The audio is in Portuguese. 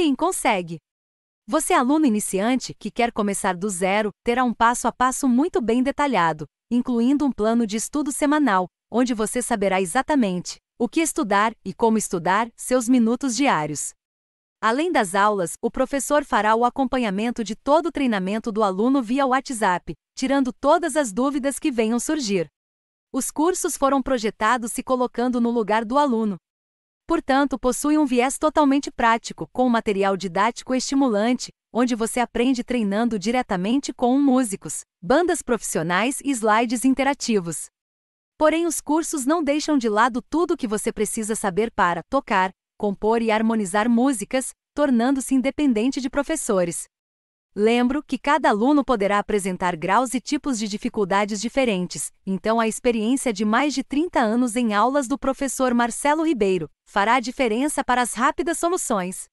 Sim, consegue! Você, é aluno iniciante que quer começar do zero, terá um passo a passo muito bem detalhado, incluindo um plano de estudo semanal, onde você saberá exatamente o que estudar e como estudar seus minutos diários. Além das aulas, o professor fará o acompanhamento de todo o treinamento do aluno via WhatsApp, tirando todas as dúvidas que venham surgir. Os cursos foram projetados se colocando no lugar do aluno, Portanto, possui um viés totalmente prático, com material didático estimulante, onde você aprende treinando diretamente com músicos, bandas profissionais e slides interativos. Porém, os cursos não deixam de lado tudo o que você precisa saber para tocar, compor e harmonizar músicas, tornando-se independente de professores. Lembro que cada aluno poderá apresentar graus e tipos de dificuldades diferentes, então a experiência de mais de 30 anos em aulas do professor Marcelo Ribeiro fará diferença para as rápidas soluções.